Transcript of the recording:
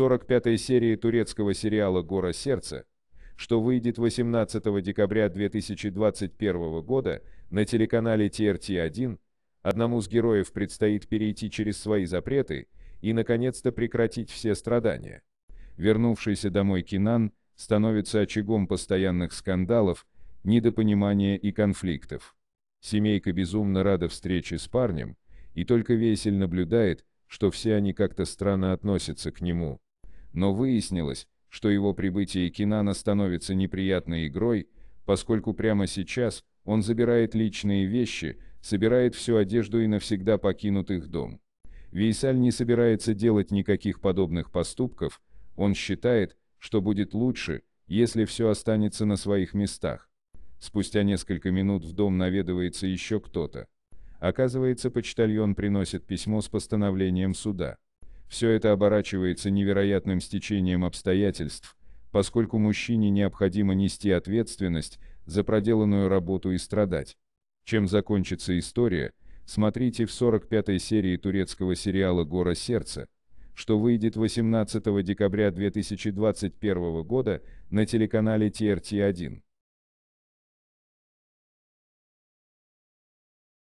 45-й серии турецкого сериала «Гора сердца», что выйдет 18 декабря 2021 года на телеканале TRT-1, одному из героев предстоит перейти через свои запреты и, наконец-то, прекратить все страдания. Вернувшийся домой Кинан становится очагом постоянных скандалов, недопонимания и конфликтов. Семейка безумно рада встрече с парнем, и только весель наблюдает, что все они как-то странно относятся к нему но выяснилось, что его прибытие Кинана становится неприятной игрой, поскольку прямо сейчас он забирает личные вещи, собирает всю одежду и навсегда покинут их дом. Вейсаль не собирается делать никаких подобных поступков, он считает, что будет лучше, если все останется на своих местах. Спустя несколько минут в дом наведывается еще кто-то. Оказывается, почтальон приносит письмо с постановлением суда. Все это оборачивается невероятным стечением обстоятельств, поскольку мужчине необходимо нести ответственность за проделанную работу и страдать. Чем закончится история, смотрите в 45-й серии турецкого сериала «Гора сердца», что выйдет 18 декабря 2021 года на телеканале TRT1.